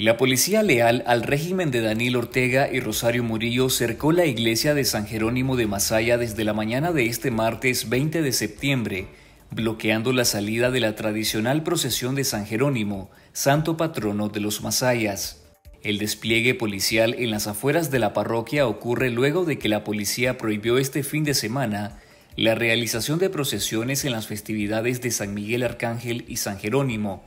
La policía leal al régimen de Daniel Ortega y Rosario Murillo cercó la iglesia de San Jerónimo de Masaya desde la mañana de este martes 20 de septiembre, bloqueando la salida de la tradicional procesión de San Jerónimo, santo patrono de los masayas. El despliegue policial en las afueras de la parroquia ocurre luego de que la policía prohibió este fin de semana la realización de procesiones en las festividades de San Miguel Arcángel y San Jerónimo,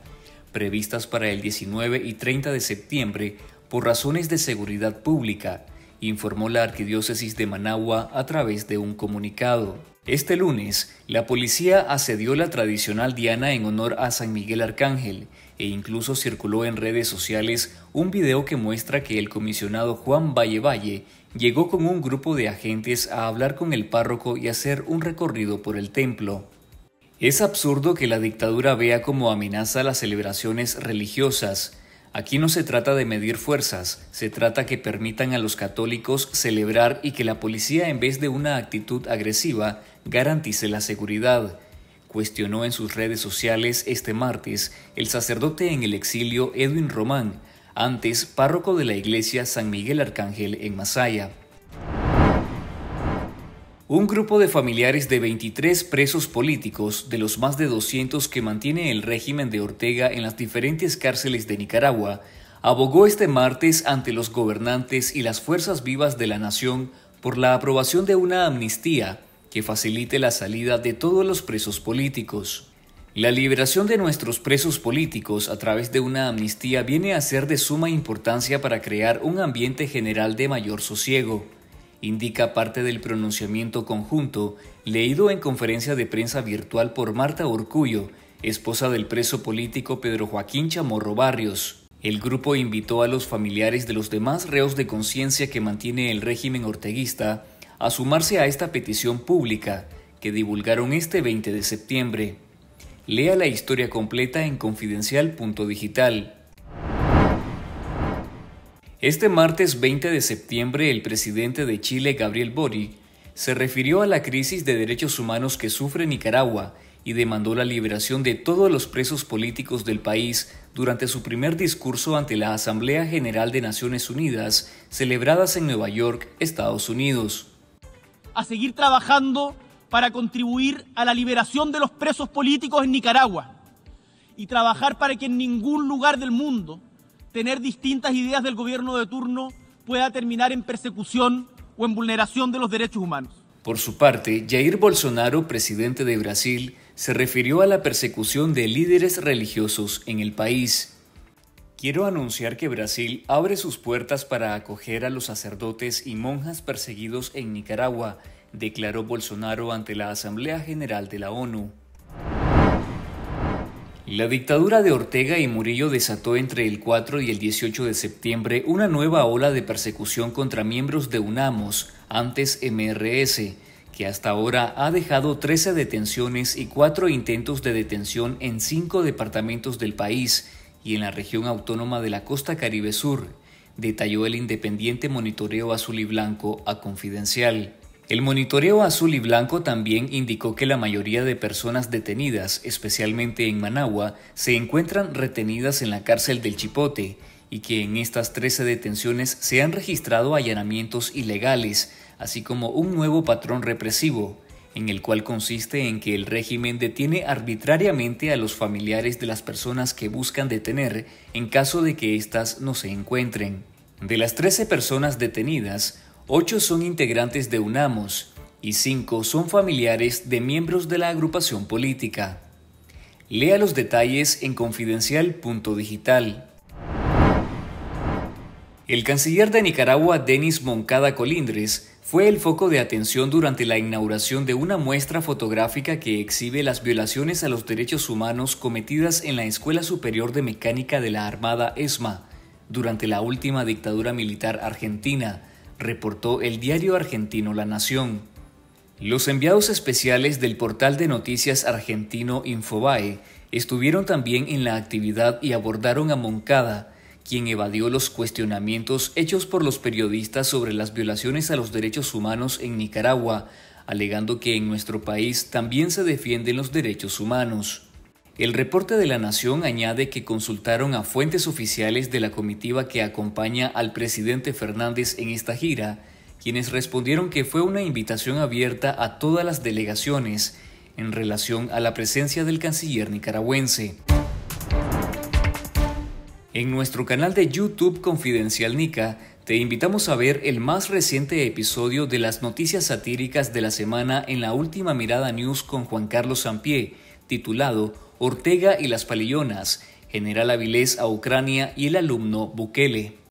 previstas para el 19 y 30 de septiembre por razones de seguridad pública, informó la Arquidiócesis de Managua a través de un comunicado. Este lunes, la policía asedió la tradicional diana en honor a San Miguel Arcángel e incluso circuló en redes sociales un video que muestra que el comisionado Juan Valle Valle llegó con un grupo de agentes a hablar con el párroco y hacer un recorrido por el templo. Es absurdo que la dictadura vea como amenaza las celebraciones religiosas. Aquí no se trata de medir fuerzas, se trata que permitan a los católicos celebrar y que la policía en vez de una actitud agresiva garantice la seguridad cuestionó en sus redes sociales este martes el sacerdote en el exilio Edwin Román, antes párroco de la iglesia San Miguel Arcángel en Masaya. Un grupo de familiares de 23 presos políticos, de los más de 200 que mantiene el régimen de Ortega en las diferentes cárceles de Nicaragua, abogó este martes ante los gobernantes y las fuerzas vivas de la nación por la aprobación de una amnistía que facilite la salida de todos los presos políticos. La liberación de nuestros presos políticos a través de una amnistía viene a ser de suma importancia para crear un ambiente general de mayor sosiego indica parte del pronunciamiento conjunto leído en conferencia de prensa virtual por Marta Orcullo, esposa del preso político Pedro Joaquín Chamorro Barrios. El grupo invitó a los familiares de los demás reos de conciencia que mantiene el régimen orteguista a sumarse a esta petición pública que divulgaron este 20 de septiembre. Lea la historia completa en confidencial.digital. Este martes 20 de septiembre, el presidente de Chile, Gabriel Boric, se refirió a la crisis de derechos humanos que sufre Nicaragua y demandó la liberación de todos los presos políticos del país durante su primer discurso ante la Asamblea General de Naciones Unidas, celebradas en Nueva York, Estados Unidos. A seguir trabajando para contribuir a la liberación de los presos políticos en Nicaragua y trabajar para que en ningún lugar del mundo tener distintas ideas del gobierno de turno pueda terminar en persecución o en vulneración de los derechos humanos. Por su parte, Jair Bolsonaro, presidente de Brasil, se refirió a la persecución de líderes religiosos en el país. Quiero anunciar que Brasil abre sus puertas para acoger a los sacerdotes y monjas perseguidos en Nicaragua, declaró Bolsonaro ante la Asamblea General de la ONU. La dictadura de Ortega y Murillo desató entre el 4 y el 18 de septiembre una nueva ola de persecución contra miembros de UNAMOS, antes MRS, que hasta ahora ha dejado 13 detenciones y 4 intentos de detención en 5 departamentos del país y en la región autónoma de la costa Caribe Sur, detalló el independiente monitoreo azul y blanco a Confidencial. El monitoreo azul y blanco también indicó que la mayoría de personas detenidas, especialmente en Managua, se encuentran retenidas en la cárcel del Chipote y que en estas 13 detenciones se han registrado allanamientos ilegales, así como un nuevo patrón represivo, en el cual consiste en que el régimen detiene arbitrariamente a los familiares de las personas que buscan detener en caso de que éstas no se encuentren. De las 13 personas detenidas, Ocho son integrantes de UNAMOS y cinco son familiares de miembros de la agrupación política. Lea los detalles en confidencial.digital. El canciller de Nicaragua, Denis Moncada Colindres, fue el foco de atención durante la inauguración de una muestra fotográfica que exhibe las violaciones a los derechos humanos cometidas en la Escuela Superior de Mecánica de la Armada ESMA durante la última dictadura militar argentina reportó el diario argentino La Nación. Los enviados especiales del portal de noticias argentino Infobae estuvieron también en la actividad y abordaron a Moncada, quien evadió los cuestionamientos hechos por los periodistas sobre las violaciones a los derechos humanos en Nicaragua, alegando que en nuestro país también se defienden los derechos humanos. El reporte de la Nación añade que consultaron a fuentes oficiales de la comitiva que acompaña al presidente Fernández en esta gira, quienes respondieron que fue una invitación abierta a todas las delegaciones en relación a la presencia del canciller nicaragüense. En nuestro canal de YouTube Confidencial Nica, te invitamos a ver el más reciente episodio de las noticias satíricas de la semana en la última mirada news con Juan Carlos Sampié, titulado Ortega y las Palillonas, General Avilés a Ucrania y el alumno Bukele.